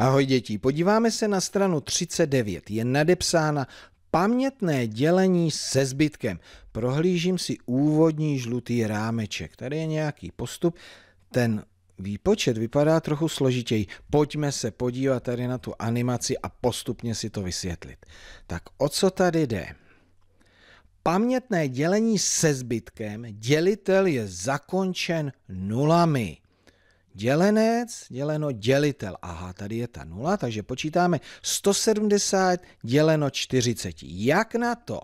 Ahoj děti, podíváme se na stranu 39. Je nadepsána pamětné dělení se zbytkem. Prohlížím si úvodní žlutý rámeček. Tady je nějaký postup. Ten výpočet vypadá trochu složitěji. Pojďme se podívat tady na tu animaci a postupně si to vysvětlit. Tak o co tady jde? Pamětné dělení se zbytkem, dělitel je zakončen nulami dělenec děleno dělitel. Aha, tady je ta nula, takže počítáme 170 děleno 40. Jak na to?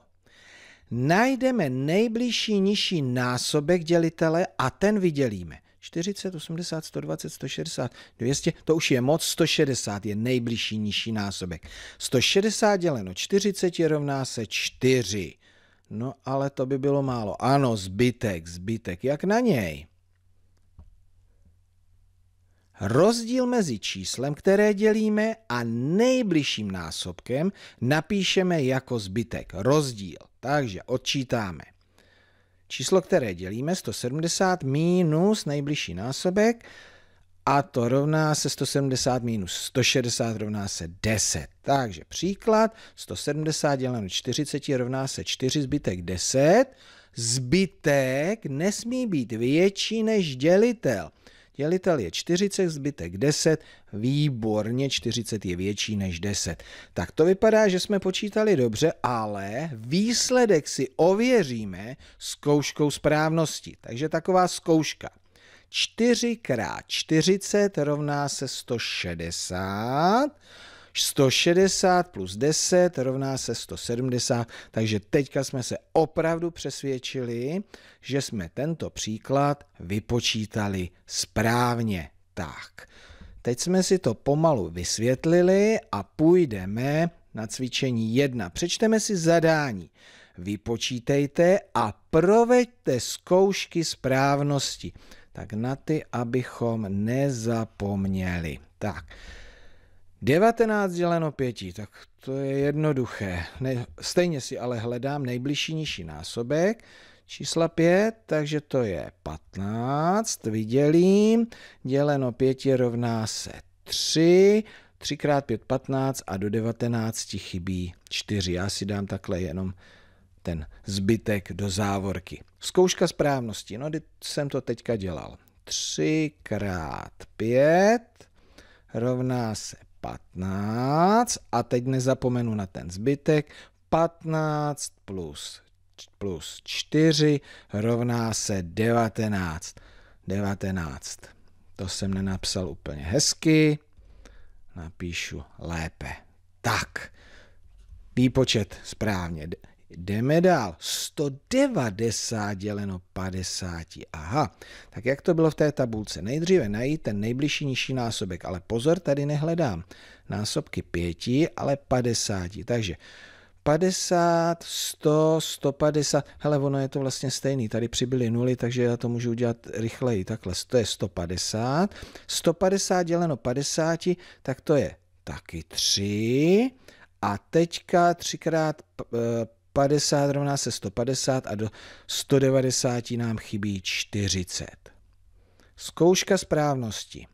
Najdeme nejbližší nižší násobek dělitele a ten vydělíme. 40, 80, 120, 160, 200, to už je moc, 160 je nejbližší nižší násobek. 160 děleno 40 je rovná se 4. No ale to by bylo málo. Ano, zbytek, zbytek, jak na něj? Rozdíl mezi číslem, které dělíme, a nejbližším násobkem napíšeme jako zbytek, rozdíl. Takže odčítáme. Číslo, které dělíme, 170 minus nejbližší násobek, a to rovná se 170 minus 160 rovná se 10. Takže příklad 170 děleno 40 rovná se 4 zbytek 10. Zbytek nesmí být větší než dělitel. Dělitel je 40, zbytek 10, výborně 40 je větší než 10. Tak to vypadá, že jsme počítali dobře, ale výsledek si ověříme zkouškou správnosti. Takže taková zkouška. 4 x 40 rovná se 160 160 plus 10 rovná se 170, takže teďka jsme se opravdu přesvědčili, že jsme tento příklad vypočítali správně. Tak, teď jsme si to pomalu vysvětlili a půjdeme na cvičení 1. Přečteme si zadání. Vypočítejte a proveďte zkoušky správnosti. Tak na ty, abychom nezapomněli. Tak, 19 děleno 5, tak to je jednoduché. Ne, stejně si ale hledám nejbližší nižší násobek čísla 5, takže to je 15, vydělím, děleno 5 rovná se 3, 3 x 5 15 a do 19 chybí 4. Já si dám takhle jenom ten zbytek do závorky. Zkouška správnosti, no jsem to teďka dělal. 3 x 5 rovná se 15 a teď nezapomenu na ten zbytek, 15 plus, plus 4 rovná se 19. 19. To jsem nenapsal úplně hezky, napíšu lépe. Tak, výpočet správně. Jdeme dál. 190 děleno 50. Aha, tak jak to bylo v té tabulce? Nejdříve najít ten nejbližší nižší násobek, ale pozor, tady nehledám násobky 5, ale 50. Takže 50, 100, 150, hele, ono je to vlastně stejný, tady přibyly nuly, takže já to můžu udělat rychleji, takhle, to je 150, 150 děleno 50, tak to je taky 3, a teďka 3 krát 50 rovná se 150 a do 190 nám chybí 40. Zkouška správnosti.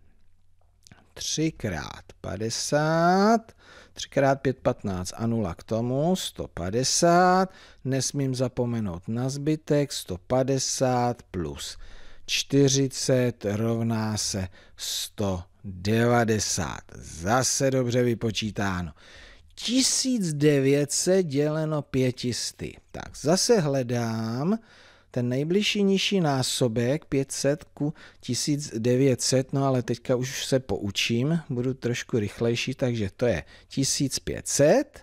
3 krát 50, 3 krát 5, 15 a 0 k tomu, 150, nesmím zapomenout na zbytek, 150 plus 40 rovná se 190. Zase dobře vypočítáno. 1900 děleno pětisty. Tak zase hledám ten nejbližší nižší násobek 500 ku 1900, no ale teďka už se poučím, budu trošku rychlejší, takže to je 1500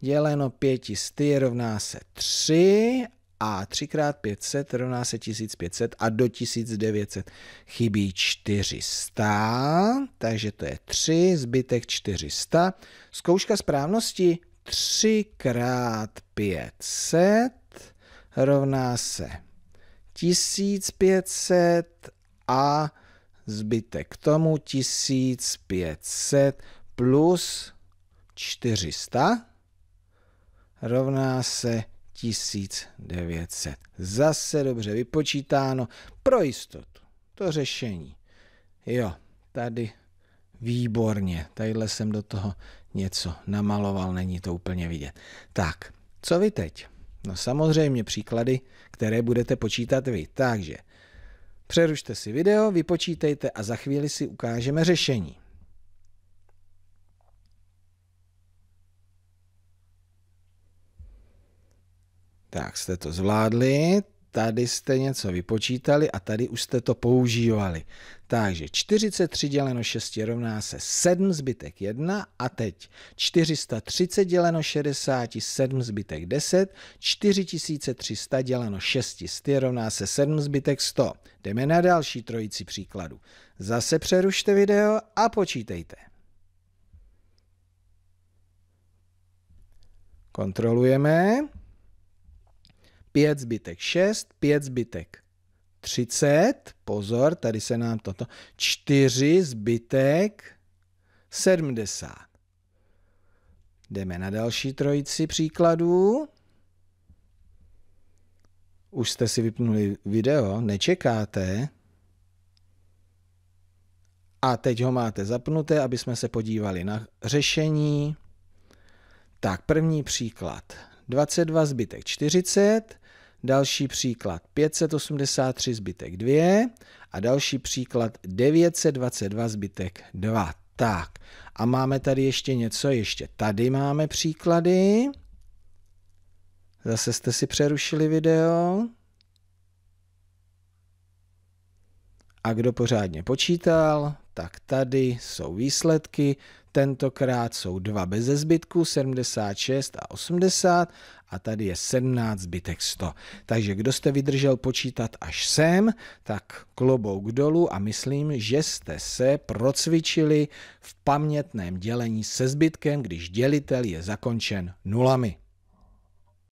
děleno 500 rovná se 3 a 3x500 rovná se 1500 a do 1900 chybí 400, takže to je 3, zbytek 400. Zkouška správnosti 3x500 rovná se 1500 a zbytek tomu 1500 plus 400 rovná se 6900. Zase dobře vypočítáno pro jistotu. To řešení. Jo, tady výborně. Tadyhle jsem do toho něco namaloval, není to úplně vidět. Tak, co vy teď? No samozřejmě příklady, které budete počítat vy. Takže přerušte si video, vypočítejte a za chvíli si ukážeme řešení. Tak jste to zvládli, tady jste něco vypočítali a tady už jste to používali. Takže 43 děleno 6 rovná se 7 zbytek 1 a teď 430 děleno 60, 7 zbytek 10, 4300 děleno 600 rovná se 7 zbytek 100. Jdeme na další trojici příkladu. Zase přerušte video a počítejte. Kontrolujeme. 5 zbytek 6, 5 zbytek 30, pozor, tady se nám toto, 4 zbytek 70. Jdeme na další trojici příkladů. Už jste si vypnuli video, nečekáte. A teď ho máte zapnuté, aby jsme se podívali na řešení. Tak, první příklad. 22 zbytek 40, další příklad 583 zbytek 2 a další příklad 922 zbytek 2. Tak a máme tady ještě něco, ještě tady máme příklady. Zase jste si přerušili video. A kdo pořádně počítal, tak tady jsou výsledky. Tentokrát jsou dva bez zbytku, 76 a 80 a tady je 17 zbytek 100. Takže kdo jste vydržel počítat až sem, tak klobouk dolů a myslím, že jste se procvičili v pamětném dělení se zbytkem, když dělitel je zakončen nulami.